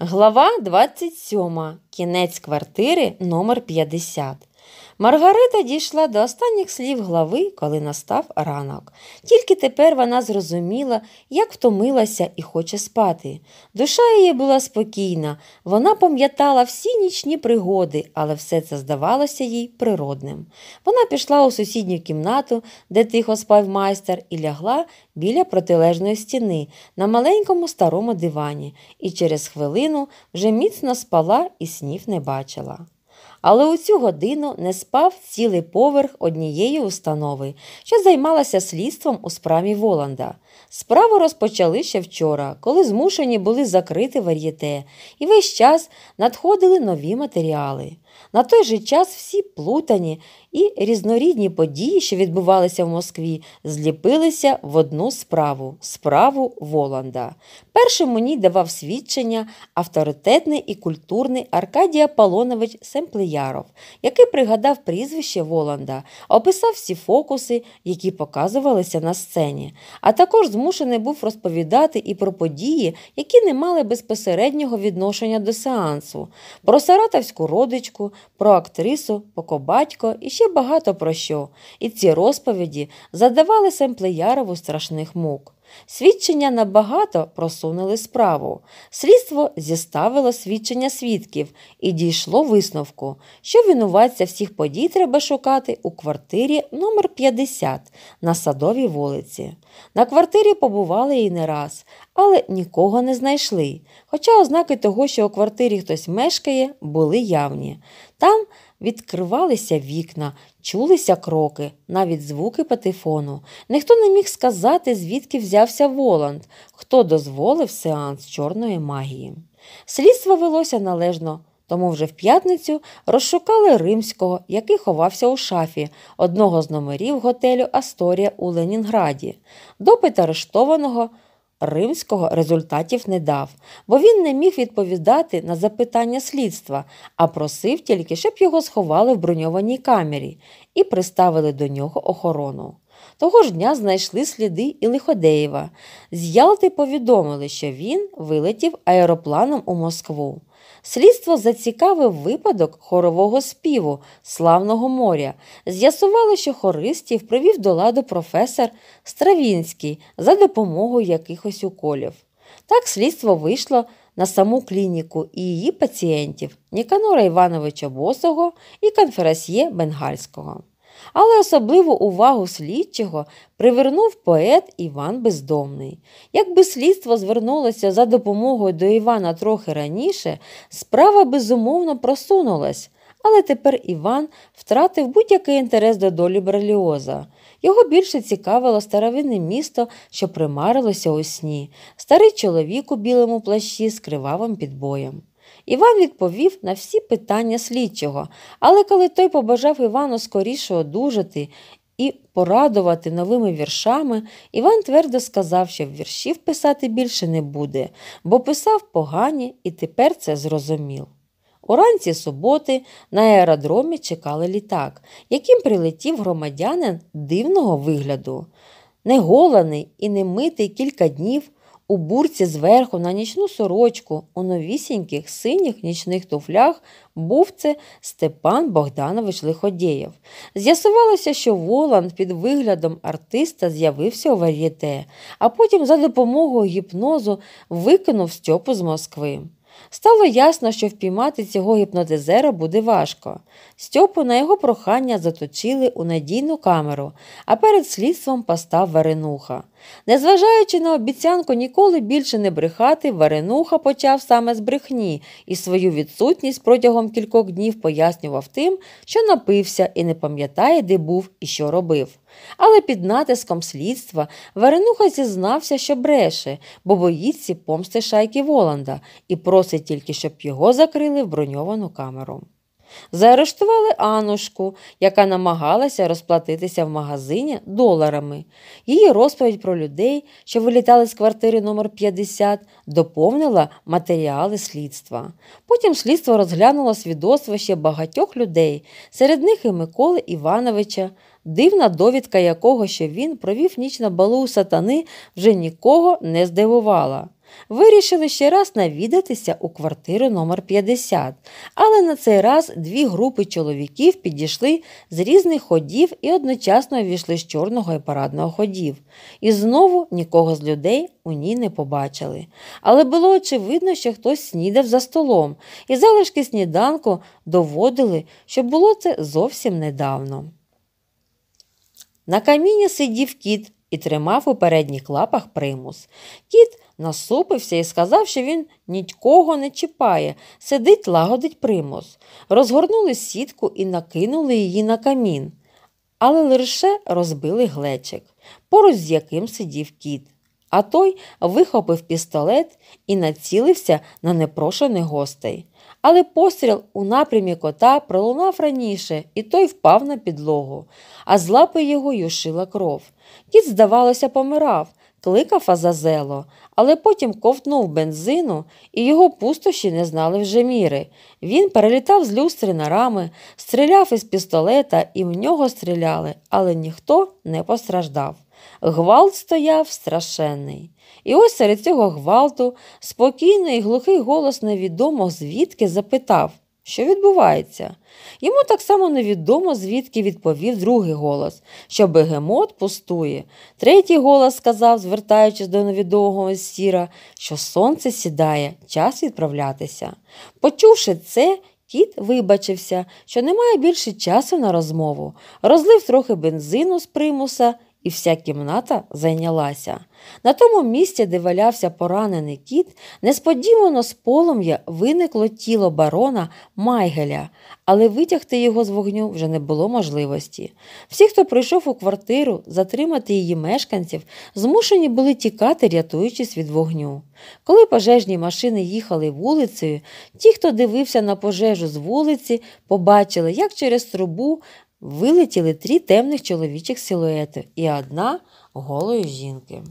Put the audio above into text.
Глава 27. Кінець квартири номер 50 Маргарита дійшла до останніх слів глави, коли настав ранок. Тільки тепер вона зрозуміла, як втомилася і хоче спати. Душа її була спокійна, вона пам'ятала всі нічні пригоди, але все це здавалося їй природним. Вона пішла у сусідню кімнату, де тихо спав майстер, і лягла біля протилежної стіни на маленькому старому дивані, і через хвилину вже міцно спала і снів не бачила але у цю годину не спав цілий поверх однієї установи, що займалася слідством у справі Воланда. Справу розпочали ще вчора, коли змушені були закрити вар'єте, і весь час надходили нові матеріали. На той же час всі плутані і різнорідні події, що відбувалися в Москві, зліпилися в одну справу справу Воланда. Першим мені давав свідчення авторитетний і культурний Аркадій Аполонович Семплеяров, який пригадав прізвище Воланда, описав всі фокуси, які показувалися на сцені, а також змушений був розповідати і про події, які не мали безпосереднього відношення до сеансу, про саратовську родичку про актрису, Покобатько і ще багато про що, і ці розповіді задавали Семплеярову страшних мук. Свідчення набагато просунули справу. Слідство зіставило свідчення свідків і дійшло висновку, що винуватця всіх подій треба шукати у квартирі номер 50 на садовій вулиці. На квартирі побували і не раз, але нікого не знайшли, хоча ознаки того, що у квартирі хтось мешкає, були явні. Там відкривалися вікна, чулися кроки, навіть звуки патефону. Ніхто не міг сказати, звідки взявся Воланд, хто дозволив сеанс чорної магії. Слідство велося належно. Тому вже в п'ятницю розшукали римського, який ховався у шафі одного з номерів готелю Асторія у Ленінграді. Допит арештованого Римського результатів не дав, бо він не міг відповідати на запитання слідства, а просив тільки, щоб його сховали в броньованій камері і приставили до нього охорону. Того ж дня знайшли сліди і Лиходеєва. З Ялти повідомили, що він вилетів аеропланом у Москву. Слідство зацікавив випадок хорового співу славного моря. з'ясувало, що хористів привів до ладу професор Стравінський за допомогою якихось уколів. Так слідство вийшло на саму клініку і її пацієнтів Ніканора Івановича Босого і конферасьє Бенгальського але особливу увагу слідчого привернув поет Іван Бездомний. Якби слідство звернулося за допомогою до Івана трохи раніше, справа безумовно просунулась. Але тепер Іван втратив будь-який інтерес до долі Берліоза. Його більше цікавило старовинне місто, що примарилося у сні, старий чоловік у білому плащі з кривавим підбоєм. Іван відповів на всі питання слідчого, але коли той побажав Івану скоріше одужати і порадувати новими віршами, Іван твердо сказав, що віршів писати більше не буде, бо писав погані і тепер це зрозумів. Уранці суботи на аеродромі чекали літак, яким прилетів громадянин дивного вигляду. Неголаний і немитий кілька днів, у бурці зверху на нічну сорочку у новісіньких синіх нічних туфлях був це Степан Богданович Лиходєєв. З'ясувалося, що Воланд під виглядом артиста з'явився у вар'єте, а потім за допомогою гіпнозу викинув Стьопу з Москви. Стало ясно, що впіймати цього гіпнотизера буде важко. Стьопу на його прохання заточили у надійну камеру, а перед слідством постав Варенуха. Незважаючи на обіцянку ніколи більше не брехати, Варенуха почав саме з брехні і свою відсутність протягом кількох днів пояснював тим, що напився і не пам'ятає, де був і що робив. Але під натиском слідства Варенуха зізнався, що бреше, бо боїться помсти шайки Воланда і просить тільки, щоб його закрили в броньовану камеру. Заарештували Анушку, яка намагалася розплатитися в магазині доларами. Її розповідь про людей, що вилітали з квартири номер 50 доповнила матеріали слідства. Потім слідство розглянуло свідоцтво ще багатьох людей, серед них і Миколи Івановича. Дивна довідка якого, що він провів ніч на балу у сатани, вже нікого не здивувала вирішили ще раз навідатися у квартиру номер 50 але на цей раз дві групи чоловіків підійшли з різних ходів і одночасно ввійшли з чорного і парадного ходів. І знову нікого з людей у ній не побачили. Але було очевидно, що хтось снідав за столом, і залишки сніданку доводили, що було це зовсім недавно. На каміні сидів кіт, і тримав у передніх лапах примус. Кіт насупився і сказав, що він нікого не чіпає, сидить, лагодить примус. Розгорнули сітку і накинули її на камін, але лише розбили глечик, поруч з яким сидів кіт. А той вихопив пістолет і націлився на непрошених гостей. Але постріл у напрямі кота пролунав раніше, і той впав на підлогу, а з лапи його юшила кров. Кіт, здавалося, помирав, кликав Азазело, але потім ковтнув бензину, і його пустощі не знали вже міри. Він перелітав з люстри на рами, стріляв із пістолета, і в нього стріляли, але ніхто не постраждав. Гвалт стояв страшенний. І ось серед цього гвалту спокійний і глухий голос невідомо звідки запитав що відбувається? Йому так само невідомо, звідки відповів другий голос, що бегемот пустує. Третій голос сказав, звертаючись до невідомого сіра, що сонце сідає, час відправлятися. Почувши це, кіт вибачився, що немає більше часу на розмову, розлив трохи бензину з примуса і вся кімната зайнялася. На тому місці, де валявся поранений кіт, несподівано з полум'я виникло тіло барона Майгеля, але витягти його з вогню вже не було можливості. Всі, хто прийшов у квартиру затримати її мешканців, змушені були тікати, рятуючись від вогню. Коли пожежні машини їхали вулицею, ті, хто дивився на пожежу з вулиці, побачили, як через трубу вилетіли три темних чоловічих силуети і одна голої жінки.